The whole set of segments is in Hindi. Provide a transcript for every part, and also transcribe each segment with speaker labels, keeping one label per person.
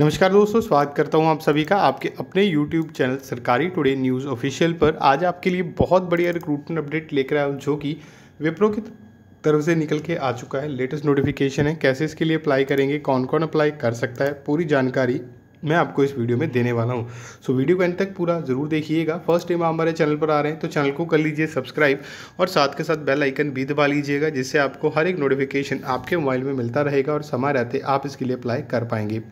Speaker 1: नमस्कार दोस्तों स्वागत करता हूं आप सभी का आपके अपने YouTube channel Sarkari today news official पर आज आपके लिए बहुत बढ़िया रिक्रूटमेंट अपडेट लेकर आया हूं जो कि विप्रो की तरफ से निकल के आ चुका है लेटेस्ट नोटिफिकेशन है कैसे इसके लिए अप्लाई करेंगे कौन कौन अप्लाई कर सकता है पूरी जानकारी मैं आपको इस वीडियो में देने वाला हूँ सो so, वीडियो को अंत तक पूरा जरूर देखिएगा फर्स्ट टाइम आप हमारे चैनल पर आ रहे हैं तो चैनल को कर लीजिए सब्सक्राइब और साथ के साथ बेल आइकन भी दबा लीजिएगा जिससे आपको हर एक नोटिफिकेशन आपके मोबाइल में मिलता रहेगा और समय रहते आप इसके लिए अप्लाई कर पाएंगे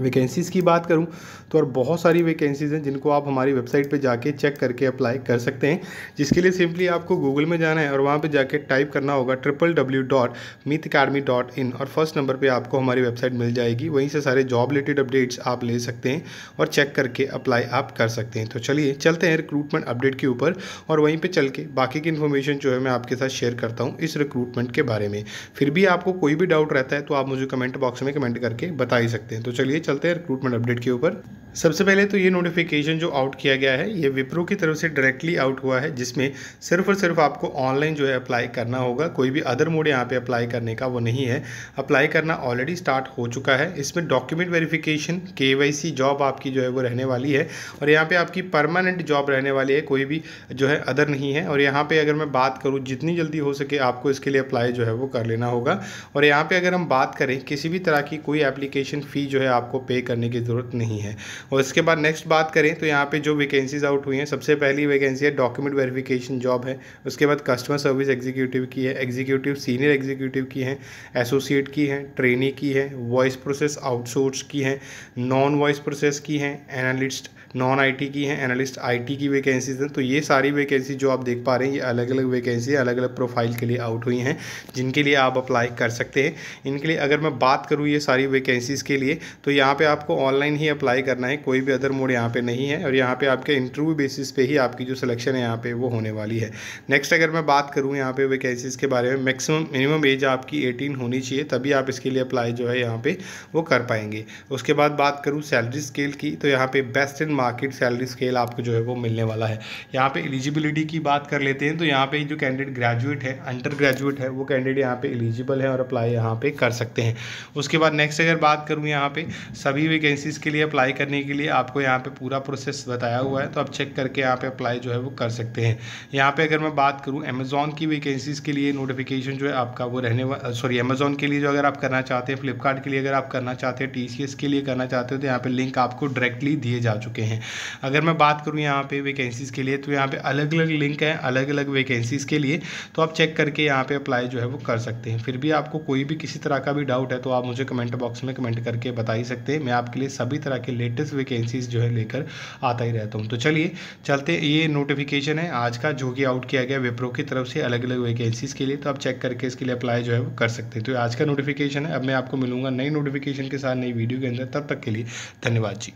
Speaker 1: वैकेंसीज़ की बात करूं तो और बहुत सारी वैकेंसीज़ हैं जिनको आप हमारी वेबसाइट पे जाके चेक करके अप्लाई कर सकते हैं जिसके लिए सिंपली आपको गूगल में जाना है और वहाँ पे जाके टाइप करना होगा triple W dot Meet academy dot in और फर्स्ट नंबर पे आपको हमारी वेबसाइट मिल जाएगी वहीं से सारे जॉब रिलेटेड अपडेट्स आप ले सकते हैं और चेक करके अप्लाई आप कर सकते हैं तो चलिए चलते हैं रिक्रूटमेंट अपडेट के ऊपर और वहीं पर चल के बाकी की इन्फॉर्मेशन जो है मैं आपके साथ शेयर करता हूँ इस रिक्रूटमेंट के बारे में फिर भी आपको कोई भी डाउट रहता है तो आप मुझे कमेंट बॉक्स में कमेंट करके बता ही सकते हैं तो चलिए चलते हैं रिक्रूटमेंट अपडेट के ऊपर सबसे पहले तो ये नोटिफिकेशन जो आउट किया गया है ये विप्रो की तरफ से डायरेक्टली आउट हुआ है जिसमें सिर्फ और सिर्फ आपको ऑनलाइन जो है अप्लाई करना होगा कोई भी अदर मोड यहाँ पे अप्लाई करने का वो नहीं है अप्लाई करना ऑलरेडी स्टार्ट हो चुका है इसमें डॉक्यूमेंट वेरिफिकेशन के जॉब आपकी जो है वो रहने वाली है और यहाँ पर आपकी परमानेंट जॉब रहने वाली है कोई भी जो है अदर नहीं है और यहाँ पर अगर मैं बात करूँ जितनी जल्दी हो सके आपको इसके लिए अप्लाई जो है वो कर लेना होगा और यहाँ पर अगर हम बात करें किसी भी तरह की कोई एप्लीकेशन फ़ी जो है आपको पे करने की ज़रूरत नहीं है और इसके बाद नेक्स्ट बात करें तो यहाँ पे जो वैकेंसीज आउट हुई हैं सबसे पहली वैकेंसी है डॉक्यूमेंट वेरिफिकेशन जॉब है उसके बाद कस्टमर सर्विस एग्जीक्यूटिव की है एग्जीक्यूटिव सीनियर एग्जीक्यूटिव की है एसोसिएट की है ट्रेनी की है वॉइस प्रोसेस आउटसोर्स की है नॉन वॉइस प्रोसेस की हैं एनालिस्ट नॉन आईटी की हैं एनालिस्ट आईटी की वैकेंसीज हैं तो ये सारी वैकेंसी जो आप देख पा रहे हैं ये अलग अलग वैकेंसी अलग अलग प्रोफाइल के लिए आउट हुई हैं जिनके लिए आप अप्लाई कर सकते हैं इनके लिए अगर मैं बात करूँ ये सारी वैकेंसीज़ के लिए तो यहाँ पर आपको ऑनलाइन ही अप्लाई करना है है कोई भी अदर मोड यहाँ पे नहीं है और यहाँ पे आपके इंटरव्यू बेसिस पे ही आपकी जो सिलेक्शन है यहाँ पे वो होने वाली है नेक्स्ट अगर मैं बात करूँ यहाँ पे वैकेंसीज़ के बारे में मैक्सिमम मिनिमम एज आपकी एटीन होनी चाहिए तभी आप इसके लिए अप्लाई जो है यहाँ पर वो कर पाएंगे उसके बाद बात करूँ सैलरी स्केल की तो यहाँ पर best in market salary scale आपको जो है वो मिलने वाला है यहाँ पर एलिजिबिलिटी की बात कर लेते हैं तो यहाँ पर जो कैंडिडेट ग्रेजुएट है अंडर ग्रेजुएट है वो कैंडिडेट यहाँ पर एलिजिबल है और अप्लाई यहाँ पर कर सकते हैं उसके बाद नेक्स्ट अगर बात करूँ यहाँ पर सभी वैकेंसीज़ के लिए अप्लाई करने के लिए आपको यहाँ पे पूरा प्रोसेस बताया हुआ है तो आप चेक करके यहाँ पे अप्लाई जो है वो कर सकते हैं यहाँ पे अगर मैं बात करूँ अमेज़ॉन की वैकेंसीज़ के लिए नोटिफिकेशन जो है आपका वो रहने सॉरी अमेज़ॉन के लिए जो अगर आप करना चाहते हैं फ्लिपकार्ट के लिए अगर आप करना चाहते हैं टी के लिए करना चाहते हो तो यहाँ पर लिंक आपको डायरेक्टली दिए जा चुके हैं अगर मैं बात करूँ यहाँ पर वैकेंसीज़ के लिए तो यहाँ पर अलग अलग लिंक हैं अलग अलग वैकेंसीज़ के लिए तो आप चेक करके यहाँ पर अप्लाई जो है वो कर सकते हैं फिर भी आपको कोई भी किसी तरह का भी डाउट है तो आप मुझे कमेंट बॉक्स में कमेंट करके बता ही सकते हैं मैं आपके लिए सभी तरह के लेटेस्ट वैकेंसीज जो है लेकर आता ही रहता हूँ तो चलिए चलते ये नोटिफिकेशन है आज का जो कि आउट किया गया विप्रो की तरफ से अलग अलग वैकेंसीज़ के लिए तो आप चेक करके इसके लिए अप्लाई जो है वो कर सकते हैं तो आज का नोटिफिकेशन है अब मैं आपको मिलूंगा नई नोटिफिकेशन के साथ नई वीडियो के अंदर तब तक के लिए धन्यवाद जी